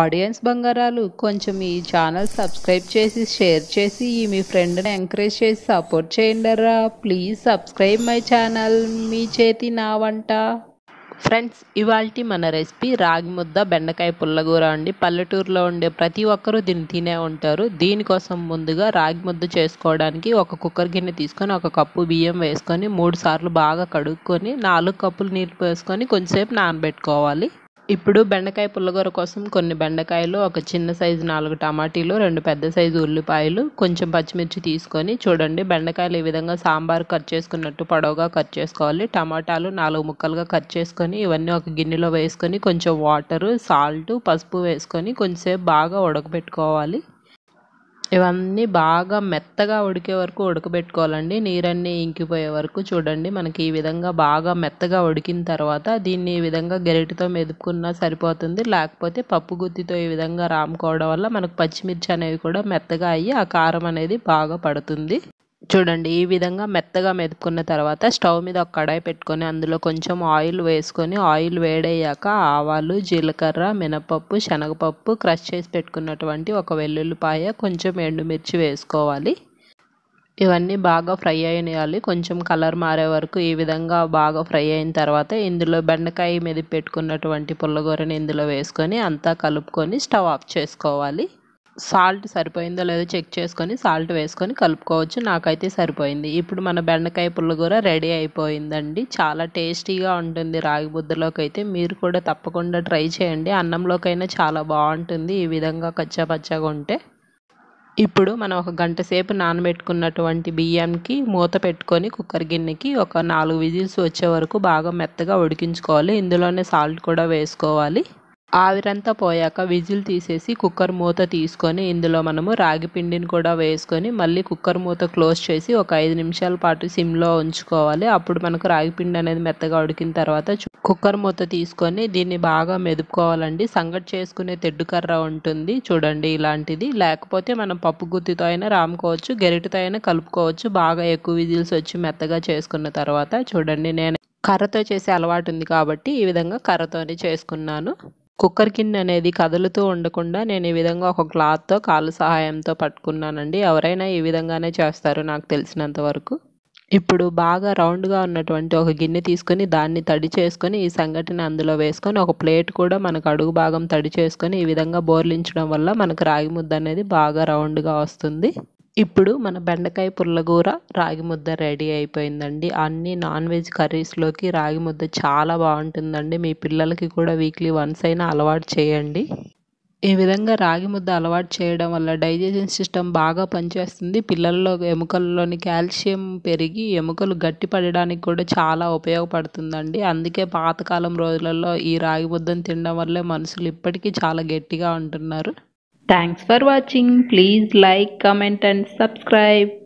Audience బంగారాలు కొంచెం ఈ ఛానల్ సబ్స్క్రైబ్ చేసి షేర్ చేసి ఈ మీ ఫ్రెండ్ని ఎంకరేజ్ చేసి సపోర్ట్ రా ప్లీజ్ సబ్స్క్రైబ్ మై ఛానల్ మీ చేతి నా వంట ఫ్రెండ్స్ ఇవాళ మన రెసిపీ రాగి ముద్ద బెండకాయ పుల్లగూర అండి పల్లెటూరులో ఉండే ప్రతి ఒక్కరూ దీన్ని తినే ఉంటారు దీనికోసం ముందుగా రాగి ముద్ద చేసుకోవడానికి ఒక కుక్కర్ గిన్నె తీసుకొని ఒక కప్పు బియ్యం వేసుకొని మూడు సార్లు బాగా కడుక్కొని నాలుగు కప్పులు నీళ్ళు వేసుకొని కొంచెంసేపు నానబెట్టుకోవాలి ఇప్పుడు బెండకాయ పుల్లగూర కోసం కొన్ని బెండకాయలు ఒక చిన్న సైజు నాలుగు టమాటీలు రెండు పెద్ద సైజు ఉల్లిపాయలు కొంచెం పచ్చిమిర్చి తీసుకొని చూడండి బెండకాయలు ఈ విధంగా సాంబార్ కట్ చేసుకున్నట్టు పొడవుగా కట్ చేసుకోవాలి టమాటాలు నాలుగు ముక్కలుగా కట్ చేసుకొని ఇవన్నీ ఒక గిన్నెలో వేసుకొని కొంచెం వాటరు సాల్ట్ పసుపు వేసుకొని కొంచెంసేపు బాగా ఉడకబెట్టుకోవాలి ఇవన్నీ బాగా మెత్తగా ఉడికే వరకు ఉడకబెట్టుకోవాలండి నీరన్నీ ఇంకిపోయే వరకు చూడండి మనకి ఈ విధంగా బాగా మెత్తగా ఉడికిన తర్వాత దీన్ని ఈ విధంగా గరిటతో మెదుపుకున్నా సరిపోతుంది లేకపోతే పప్పు గుత్తితో ఈ విధంగా రాముకోవడం వల్ల మనకు పచ్చిమిర్చి అనేవి కూడా మెత్తగా అయ్యి ఆ కారం అనేది బాగా పడుతుంది చూడండి ఈ విధంగా మెత్తగా మెదుపుకున్న తర్వాత స్టవ్ మీద ఒక కడాయి పెట్టుకొని అందులో కొంచెం ఆయిల్ వేసుకొని ఆయిల్ వేడయ్యాక ఆవాలు జీలకర్ర మినపప్పు శనగపప్పు క్రష్ చేసి పెట్టుకున్నటువంటి ఒక వెల్లుల్లిపాయ కొంచెం ఎండుమిర్చి వేసుకోవాలి ఇవన్నీ బాగా ఫ్రై అయినాయాలి కొంచెం కలర్ మారే వరకు ఈ విధంగా బాగా ఫ్రై అయిన తర్వాత ఇందులో బెండకాయ మీద పెట్టుకున్నటువంటి పుల్లగూరని ఇందులో వేసుకొని అంతా కలుపుకొని స్టవ్ ఆఫ్ చేసుకోవాలి సాల్ట్ సరిపోయిందో లేదో చెక్ చేసుకొని సాల్ట్ వేసుకొని కలుపుకోవచ్చు నాకైతే సరిపోయింది ఇప్పుడు మన బెండకాయ పుల్లగూర రెడీ అయిపోయిందండి చాలా టేస్టీగా ఉంటుంది రాగి బుద్దలోకి అయితే మీరు కూడా తప్పకుండా ట్రై చేయండి అన్నంలోకైనా చాలా బాగుంటుంది ఈ విధంగా కచ్చాపచ్చగా ఉంటే ఇప్పుడు మనం ఒక గంట సేపు నానబెట్టుకున్నటువంటి బియ్యంకి మూత పెట్టుకొని కుక్కర్ గిన్నెకి ఒక నాలుగు విజిల్స్ వచ్చే వరకు బాగా మెత్తగా ఉడికించుకోవాలి ఇందులోనే సాల్ట్ కూడా వేసుకోవాలి ఆవిరంతా పోయాక విజిల్ తీసేసి కుక్కర్ మూత తీసుకొని ఇందులో మనము రాగి పిండిని కూడా వేసుకొని మళ్ళీ కుక్కర్ మూత క్లోజ్ చేసి ఒక ఐదు నిమిషాల పాటు సిమ్లో ఉంచుకోవాలి అప్పుడు మనకు రాగి పిండి అనేది మెత్తగా ఉడికిన తర్వాత కుక్కర్ మూత తీసుకొని దీన్ని బాగా మెదుపుకోవాలండి సంగటి చేసుకునే తెడ్డుకర్ర ఉంటుంది చూడండి ఇలాంటిది లేకపోతే మనం పప్పు గుత్తితో అయినా రామ్కోవచ్చు గెరిటితో అయినా కలుపుకోవచ్చు బాగా ఎక్కువ విజిల్స్ వచ్చి మెత్తగా చేసుకున్న తర్వాత చూడండి నేను కర్రతో చేసే అలవాటు ఉంది కాబట్టి ఈ విధంగా కర్రతోనే చేసుకున్నాను కుక్కర్ కిన్ అనేది కదులుతూ ఉండకుండా నేను ఈ విధంగా ఒక క్లాత్తో కాలు సహాయంతో పట్టుకున్నానండి ఎవరైనా ఈ విధంగానే చేస్తారు నాకు తెలిసినంత వరకు ఇప్పుడు బాగా రౌండ్గా ఉన్నటువంటి ఒక గిన్నె తీసుకొని దాన్ని తడి చేసుకొని ఈ సంఘటన అందులో వేసుకొని ఒక ప్లేట్ కూడా మనకు అడుగు భాగం తడి చేసుకొని ఈ విధంగా బోర్లించడం వల్ల మనకు రాగి ముద్ద అనేది బాగా రౌండ్గా వస్తుంది ఇప్పుడు మన బెండకాయ పుల్లగూర రాగి ముద్ద రెడీ అయిపోయిందండి అన్ని నాన్ వెజ్ కర్రీస్లోకి రాగి ముద్ద చాలా బాగుంటుందండి మీ పిల్లలకి కూడా వీక్లీ వన్స్ అయినా అలవాటు చేయండి ఈ విధంగా రాగి ముద్ద అలవాటు చేయడం వల్ల డైజెషన్ సిస్టమ్ బాగా పనిచేస్తుంది పిల్లల్లో ఎముకల్లోని కాల్షియం పెరిగి ఎముకలు గట్టిపడడానికి కూడా చాలా ఉపయోగపడుతుందండి అందుకే పాతకాలం రోజులలో ఈ రాగి ముద్దను తినడం వల్లే మనుషులు ఇప్పటికీ చాలా గట్టిగా ఉంటున్నారు Thanks for watching. Please like, comment and subscribe.